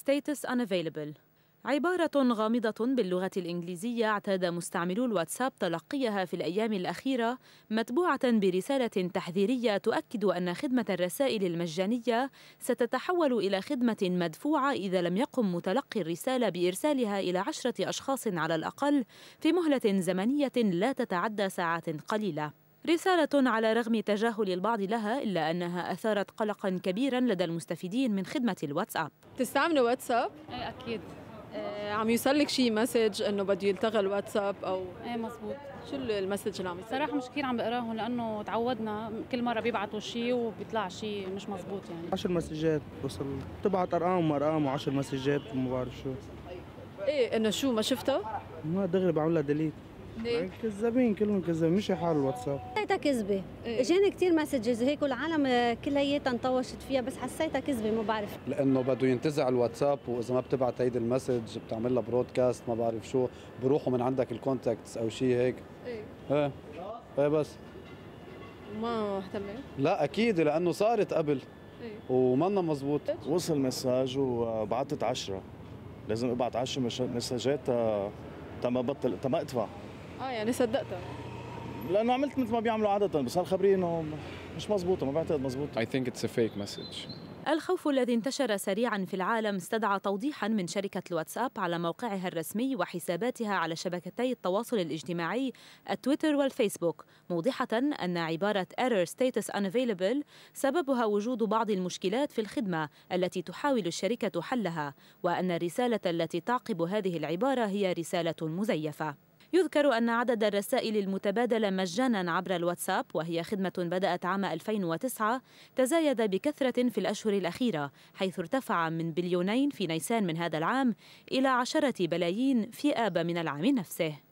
status unavailable عبارة غامضة باللغة الإنجليزية اعتاد مستعملو الواتساب تلقيها في الأيام الأخيرة متبوعة برسالة تحذيرية تؤكد أن خدمة الرسائل المجانية ستتحول إلى خدمة مدفوعة إذا لم يقم متلقي الرسالة بإرسالها إلى عشرة أشخاص على الأقل في مهلة زمنية لا تتعدى ساعات قليلة رسالة على رغم تجاهل البعض لها إلا أنها أثارت قلقا كبيرا لدى المستفيدين من خدمة الواتساب تستعمل واتساب؟ ايه أكيد إيه، عم يوصل لك شي مسج انه بده يلتغى الواتساب او ايه مزبوط شو المسج اللي عم يصير؟ صراحه مش كثير عم بقراهم لانه تعودنا كل مره بيبعتوا شيء وبيطلع شيء مش مزبوط يعني 10 مسجات وصل تبعت ارقام وارقام و10 مسجات ما بعرف شو ايه انه شو ما شفتها؟ ما دغري بعملها ديليت كذابين كلهم كذابين مش حال الواتساب حسيتها كذبه إيه. اجاني كثير مسجز هيك والعالم كلياتها انطوشت فيها بس حسيتها كذبه ما بعرف لانه بده ينتزع الواتساب واذا ما بتبعت هيدي المسج بتعمل لها برودكاست ما بعرف شو بروحوا من عندك الكونتاكتس او شيء هيك ايه ايه ايه بس ما اهتميت؟ لا اكيد لانه صارت قبل ايه ومنا مزبوط وصل مساج وبعثت 10 لازم ابعت 10 مساجات آه، تا ما بطل تا ما ادفع اه يعني صدقتها لانه عملت مثل ما بيعملوا عاده بس هالخبريه انه مش مزبوطه ما بعتقد مزبوطه I think it's a fake message الخوف الذي انتشر سريعا في العالم استدعى توضيحا من شركة الواتساب على موقعها الرسمي وحساباتها على شبكتي التواصل الاجتماعي التويتر والفيسبوك موضحة أن عبارة error status unavailable سببها وجود بعض المشكلات في الخدمة التي تحاول الشركة حلها وأن الرسالة التي تعقب هذه العبارة هي رسالة مزيفة يذكر أن عدد الرسائل المتبادلة مجانا عبر الواتساب وهي خدمة بدأت عام 2009 تزايد بكثرة في الأشهر الأخيرة حيث ارتفع من بليونين في نيسان من هذا العام إلى عشرة بلايين في آب من العام نفسه